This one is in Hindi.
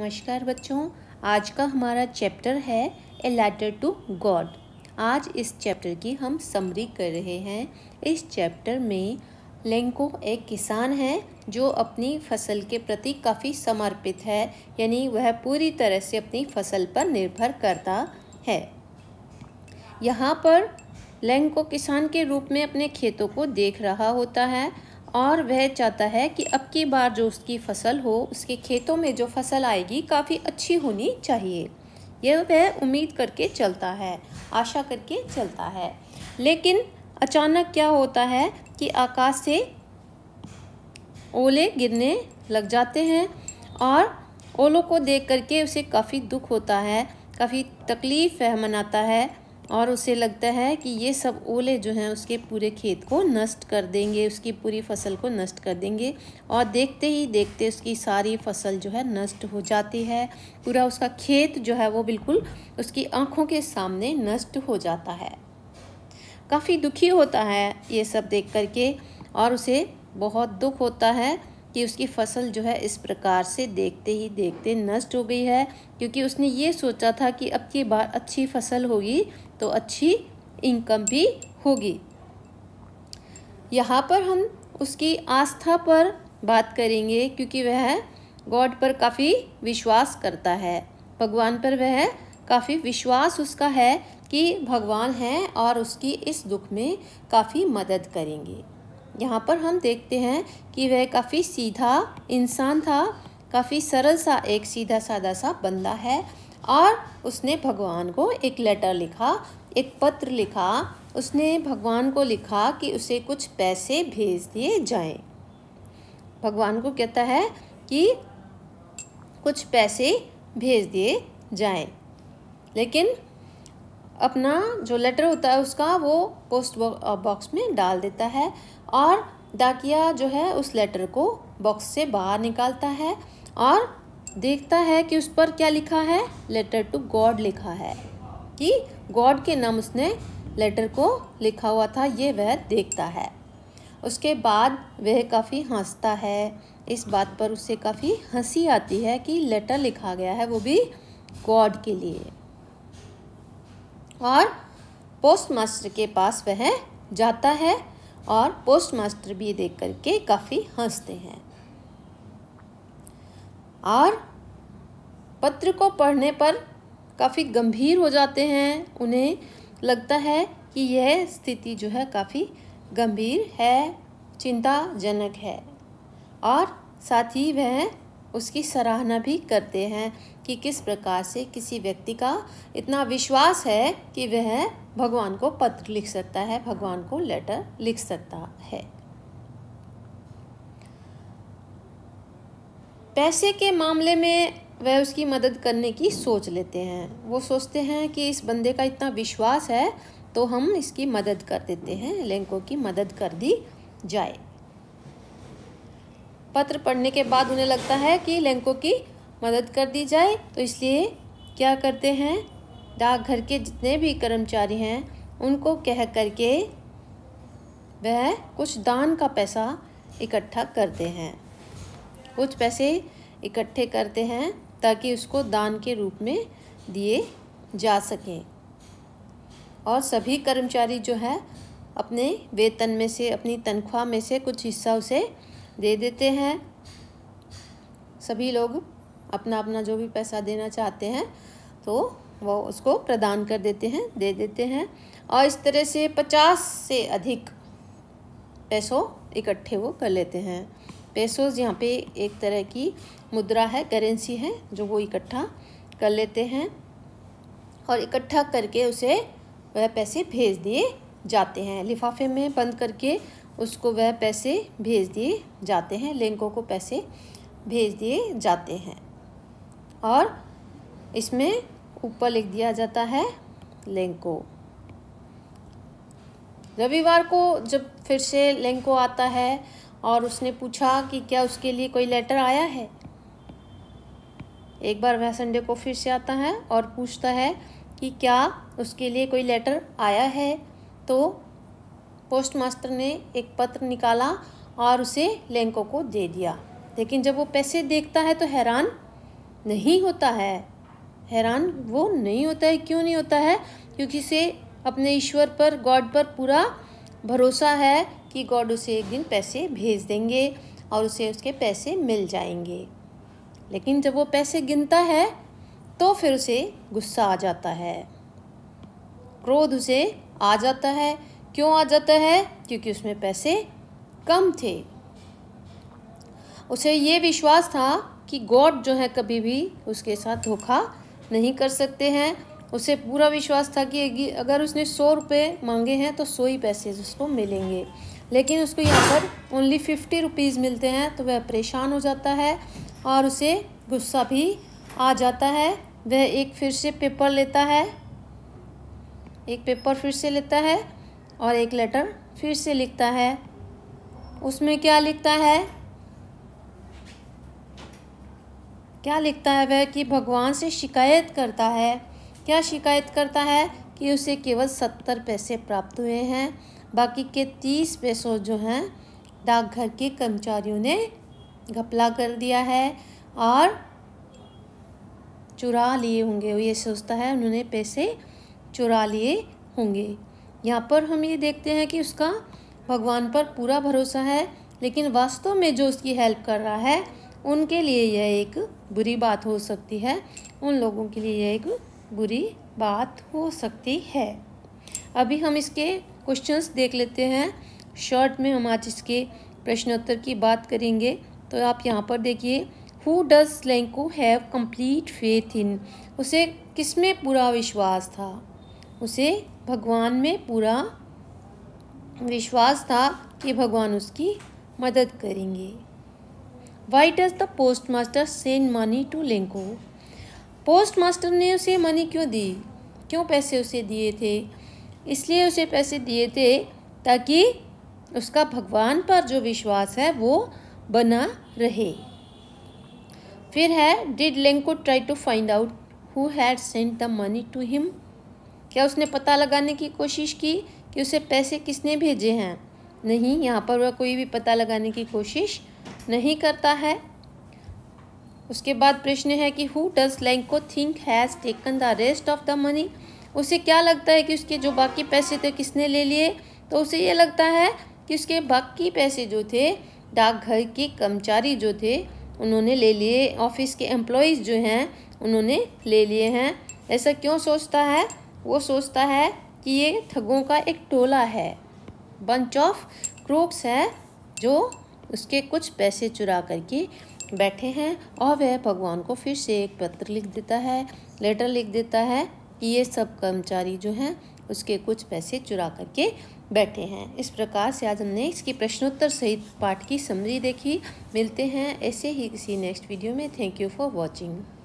नमस्कार बच्चों आज का हमारा चैप्टर है ए लेटर टू गॉड आज इस चैप्टर की हम समरी कर रहे हैं इस चैप्टर में लेंको एक किसान है जो अपनी फसल के प्रति काफ़ी समर्पित है यानी वह पूरी तरह से अपनी फसल पर निर्भर करता है यहाँ पर लेंको किसान के रूप में अपने खेतों को देख रहा होता है और वह चाहता है कि अब की बार जो उसकी फसल हो उसके खेतों में जो फसल आएगी काफ़ी अच्छी होनी चाहिए यह वह उम्मीद करके चलता है आशा करके चलता है लेकिन अचानक क्या होता है कि आकाश से ओले गिरने लग जाते हैं और ओलों को देख करके उसे काफ़ी दुख होता है काफ़ी तकलीफ़ वह मनाता है और उसे लगता है कि ये सब ओले जो हैं उसके पूरे खेत को नष्ट कर देंगे उसकी पूरी फसल को नष्ट कर देंगे और देखते ही देखते उसकी सारी फसल जो है नष्ट हो जाती है पूरा उसका खेत जो है वो बिल्कुल उसकी आँखों के सामने नष्ट हो जाता है काफ़ी दुखी होता है ये सब देख करके और उसे बहुत दुख होता है कि उसकी फसल जो है इस प्रकार से देखते ही देखते नष्ट हो गई है क्योंकि उसने ये सोचा था कि अब की बार अच्छी फसल होगी तो अच्छी इनकम भी होगी यहाँ पर हम उसकी आस्था पर बात करेंगे क्योंकि वह गॉड पर काफ़ी विश्वास करता है भगवान पर वह काफ़ी विश्वास उसका है कि भगवान हैं और उसकी इस दुख में काफ़ी मदद करेंगे यहाँ पर हम देखते हैं कि वह काफ़ी सीधा इंसान था काफ़ी सरल सा एक सीधा साधा सा बंदा है और उसने भगवान को एक लेटर लिखा एक पत्र लिखा उसने भगवान को लिखा कि उसे कुछ पैसे भेज दिए जाएं भगवान को कहता है कि कुछ पैसे भेज दिए जाएं लेकिन अपना जो लेटर होता है उसका वो पोस्ट बॉक्स uh, में डाल देता है और डाकिया जो है उस लेटर को बॉक्स से बाहर निकालता है और देखता है कि उस पर क्या लिखा है लेटर टू गॉड लिखा है कि गॉड के नाम उसने लेटर को लिखा हुआ था ये वह देखता है उसके बाद वह काफ़ी हंसता है इस बात पर उसे काफ़ी हंसी आती है कि लेटर लिखा गया है वो भी गॉड के लिए और पोस्ट मास्टर के पास वह जाता है और पोस्ट मास्टर भी देख करके काफ़ी हंसते हैं और पत्र को पढ़ने पर काफ़ी गंभीर हो जाते हैं उन्हें लगता है कि यह स्थिति जो है काफ़ी गंभीर है चिंताजनक है और साथ ही वह उसकी सराहना भी करते हैं कि किस प्रकार से किसी व्यक्ति का इतना विश्वास है कि वह भगवान को पत्र लिख सकता है भगवान को लेटर लिख सकता है पैसे के मामले में वह उसकी मदद करने की सोच लेते हैं वो सोचते हैं कि इस बंदे का इतना विश्वास है तो हम इसकी मदद कर देते हैं लेंको की मदद कर दी जाए पत्र पढ़ने के बाद उन्हें लगता है कि लेंको की मदद कर दी जाए तो इसलिए क्या करते हैं डाकघर के जितने भी कर्मचारी हैं उनको कह करके वह कुछ दान का पैसा इकट्ठा करते हैं कुछ पैसे इकट्ठे करते हैं ताकि उसको दान के रूप में दिए जा सकें और सभी कर्मचारी जो है अपने वेतन में से अपनी तनख्वाह में से कुछ हिस्सा उसे दे देते हैं सभी लोग अपना अपना जो भी पैसा देना चाहते हैं तो वो उसको प्रदान कर देते हैं दे देते हैं और इस तरह से पचास से अधिक पैसों इकट्ठे वो कर लेते हैं पैसों यहाँ पे एक तरह की मुद्रा है करेंसी है जो वो इकट्ठा कर लेते हैं और इकट्ठा करके उसे वह पैसे भेज दिए जाते हैं लिफाफे में बंद करके उसको वह पैसे भेज दिए जाते हैं लेंकों को पैसे भेज दिए जाते हैं और इसमें ऊपर लिख दिया जाता है लेंको रविवार को जब फिर से लेंको आता है और उसने पूछा कि क्या उसके लिए कोई लेटर आया है एक बार वह संडे को फिर से आता है और पूछता है कि क्या उसके लिए कोई लेटर आया है तो पोस्ट मास्टर ने एक पत्र निकाला और उसे लेंको को दे दिया लेकिन जब वो पैसे देखता है तो हैरान नहीं होता है हैरान वो नहीं होता है क्यों नहीं होता है क्योंकि उसे अपने ईश्वर पर गॉड पर पूरा भरोसा है कि गॉड उसे एक दिन पैसे भेज देंगे और उसे उसके पैसे मिल जाएंगे लेकिन जब वो पैसे गिनता है तो फिर उसे गुस्सा आ जाता है क्रोध उसे आ जाता है क्यों आ जाता है क्योंकि उसमें पैसे कम थे उसे ये विश्वास था कि गॉड जो है कभी भी उसके साथ धोखा नहीं कर सकते हैं उसे पूरा विश्वास था कि अगर उसने सौ रुपये मांगे हैं तो सौ ही पैसे उसको मिलेंगे लेकिन उसको यहाँ पर ओनली फिफ्टी रुपीज़ मिलते हैं तो वह परेशान हो जाता है और उसे गुस्सा भी आ जाता है वह एक फिर से पेपर लेता है एक पेपर फिर से लेता है और एक लेटर फिर से लिखता है उसमें क्या लिखता है क्या लिखता है वह कि भगवान से शिकायत करता है क्या शिकायत करता है कि उसे केवल सत्तर पैसे प्राप्त हुए हैं बाकी के तीस पैसों जो हैं डाकघर के कर्मचारियों ने घपला कर दिया है और चुरा लिए होंगे ये सोचता है उन्होंने पैसे चुरा लिए होंगे यहाँ पर हम ये देखते हैं कि उसका भगवान पर पूरा भरोसा है लेकिन वास्तव में जो उसकी हेल्प कर रहा है उनके लिए यह एक बुरी बात हो सकती है उन लोगों के लिए यह एक बुरी बात हो सकती है अभी हम इसके क्वेश्चंस देख लेते हैं शॉर्ट में हम आज इसके प्रश्नोत्तर की बात करेंगे तो आप यहाँ पर देखिए who does slang have complete faith in उसे किस में पूरा विश्वास था उसे भगवान में पूरा विश्वास था कि भगवान उसकी मदद करेंगे why does the post master send money to Lencho post master ने उसे मनी क्यों दी क्यों पैसे उसे दिए थे इसलिए उसे पैसे दिए थे ताकि उसका भगवान पर जो विश्वास है वो बना रहे फिर है did Lencho try to find out who had sent the money to him क्या उसने पता लगाने की कोशिश की कि उसे पैसे किसने भेजे हैं नहीं यहाँ पर वह कोई भी पता लगाने की कोशिश नहीं करता है उसके बाद प्रश्न है कि who does Lencho think has taken the rest of the money उसे क्या लगता है कि उसके जो बाकी पैसे थे किसने ले लिए तो उसे ये लगता है कि उसके बाकी पैसे जो थे डाकघर के कर्मचारी जो थे उन्होंने ले लिए ऑफिस के एम्प्लॉयज़ जो हैं उन्होंने ले लिए हैं ऐसा क्यों सोचता है वो सोचता है कि ये ठगों का एक टोला है बंच ऑफ क्रोक्स है जो उसके कुछ पैसे चुरा करके बैठे हैं और वह भगवान को फिर से एक पत्र लिख देता है लेटर लिख देता है कि ये सब कर्मचारी जो हैं उसके कुछ पैसे चुरा करके बैठे हैं इस प्रकार से आज हमने इसकी प्रश्नोत्तर सहित पाठ की समरी देखी मिलते हैं ऐसे ही किसी नेक्स्ट वीडियो में थैंक यू फॉर वॉचिंग